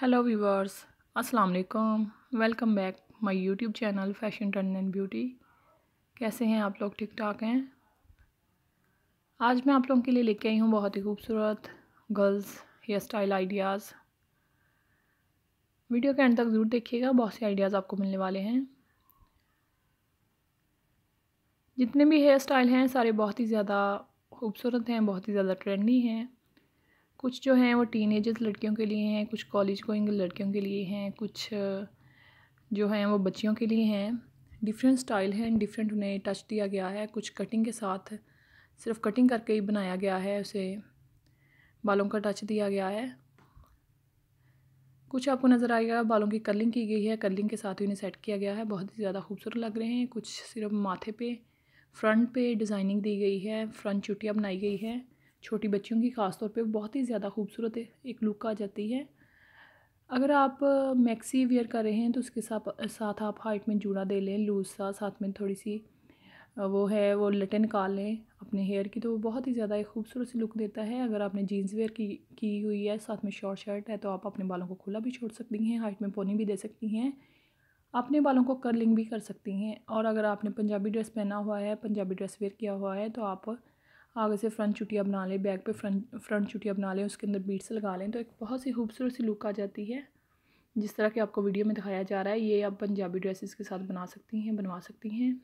hello viewers अस्सलाम वालेकुम welcome back my YouTube channel fashion trend and beauty कैसे हैं आप लोग ठीक ठाक हैं आज मैं आप लोगों के लिए लेके आई हूँ बहुत ही खूबसूरत girls hair style ideas video के एंड तक ज़रूर देखिएगा बहुत से आइडियाज़ आपको मिलने वाले हैं जितने भी हेयर स्टाइल हैं सारे बहुत ही ज़्यादा खूबसूरत हैं बहुत ही ज़्यादा ट्रेंडी हैं कुछ जो हैं वो टीन लड़कियों के लिए हैं कुछ कॉलेज गोइंग लड़कियों के लिए हैं कुछ जो हैं वो बच्चियों के लिए हैं डिफरेंट स्टाइल हैं डिफरेंट उन्हें टच दिया गया है कुछ कटिंग के साथ सिर्फ कटिंग करके ही बनाया गया है उसे बालों का टच दिया गया है कुछ आपको नज़र आएगा बालों की कलिंग की गई है कलिंग के साथ ही उन्हें सेट किया गया है बहुत ही ज़्यादा खूबसूरत लग रहे हैं कुछ सिर्फ माथे पे फ्रंट पे डिज़ाइनिंग दी गई है फ्रंट चुटिया बनाई गई है छोटी बच्चियों की ख़ास तौर पे बहुत ही ज़्यादा खूबसूरत एक लुक आ जाती है अगर आप मैक्सी वेयर कर रहे हैं तो उसके साथ साथ आप हाइट में जूड़ा दे लें लूज सा साथ में थोड़ी सी वो है वो लटन निकाल लें अपने हेयर की तो वो बहुत ही ज़्यादा एक खूबसूरत सी लुक देता है अगर आपने जीन्स वेयर की की हुई है साथ में शॉर्ट शर्ट है तो आप अपने बालों को खुला भी छोड़ सकती हैं हाइट में पोनी भी दे सकती हैं अपने बालों को कर्लिंग भी कर सकती हैं और अगर आपने पंजाबी ड्रेस पहना हुआ है पंजाबी ड्रेस वेयर किया हुआ है तो आप आगे से फ्रंट चुटिया बना लें बैक पे फ्रंट फ्रंट चुटिया बना लें उसके अंदर बीट्स लगा लें तो एक बहुत सी खूबसूरत सी लुक आ जाती है जिस तरह के आपको वीडियो में दिखाया जा रहा है ये आप पंजाबी ड्रेसेस के साथ बना सकती हैं बनवा सकती हैं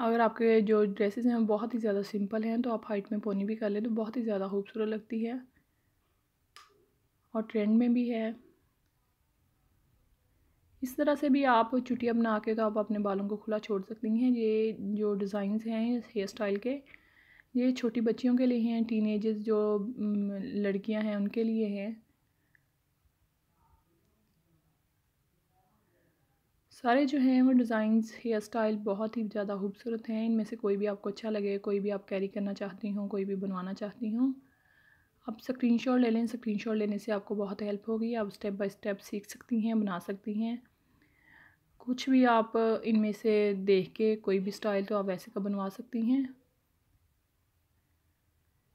अगर आपके जो ड्रेसेस हैं बहुत ही ज़्यादा सिंपल हैं तो आप हाइट में पोनी भी कर लें तो बहुत ही ज़्यादा खूबसूरत लगती है और ट्रेंड में भी है इस तरह से भी आप चुटिया बना के तो आप अपने बालों को खुला छोड़ सकती हैं ये जो डिज़ाइंस हैं हेयर स्टाइल के ये छोटी बच्चियों के लिए हैं टीन जो लड़कियां हैं उनके लिए हैं सारे जो हैं वो डिज़ाइंस हेयर स्टाइल बहुत ही ज़्यादा खूबसूरत हैं इनमें से कोई भी आपको अच्छा लगे कोई भी आप कैरी करना चाहती हूँ कोई भी बनवाना चाहती हूँ आप स्क्रीनशॉट ले लें स्क्रीनशॉट लेने से आपको बहुत हेल्प होगी आप स्टेप बाय स्टेप सीख सकती हैं बना सकती हैं कुछ भी आप इनमें से देख के कोई भी स्टाइल तो आप वैसे का बनवा सकती हैं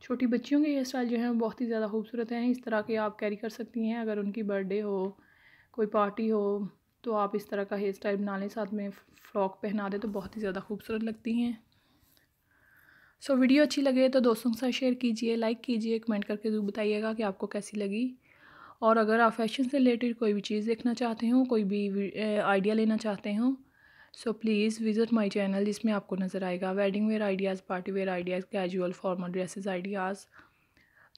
छोटी बच्चियों के हेयर स्टाइल जो हैं बहुत ही ज़्यादा खूबसूरत हैं इस तरह के आप कैरी कर सकती हैं अगर उनकी बर्थडे हो कोई पार्टी हो तो आप इस तरह का हेयर स्टाइल बना लें साथ में फ्रॉक पहना दें तो बहुत ही ज़्यादा खूबसूरत लगती हैं सो so, वीडियो अच्छी लगे तो दोस्तों के साथ शेयर कीजिए लाइक कीजिए कमेंट करके ज़रूर बताइएगा कि आपको कैसी लगी और अगर आप फैशन से रिलेटेड कोई भी चीज़ देखना चाहते हो कोई भी आइडिया लेना चाहते हो so please visit my channel जिसमें आपको नज़र आएगा wedding wear ideas party wear ideas casual formal dresses ideas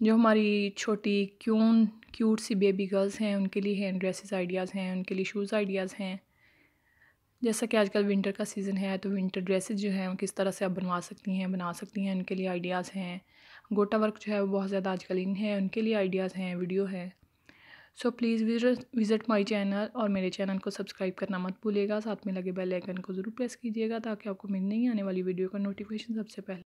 जो हमारी छोटी क्यून क्यूट सी बेबी गर्ल्स हैं उनके लिए हैंड ड्रेसेस आइडियाज़ हैं उनके लिए शूज़ आइडियाज़ हैं जैसा कि आजकल विंटर का सीज़न है तो विंटर ड्रेसेस जो हैं किस तरह से आप बनवा सकती हैं बना सकती हैं उनके लिए आइडियाज़ हैं गोटा वर्क जो है वो बहुत ज़्यादा आजकल इन है उनके लिए आइडियाज़ हैं वीडियो है so please visit visit my channel और मेरे चैनल को सब्सक्राइब करना मत भूलिएगा साथ में लगे बेल आइकन को ज़रूर प्रेस कीजिएगा ताकि आपको मेरी नहीं आने वाली वीडियो का नोटिफिकेशन सबसे पहले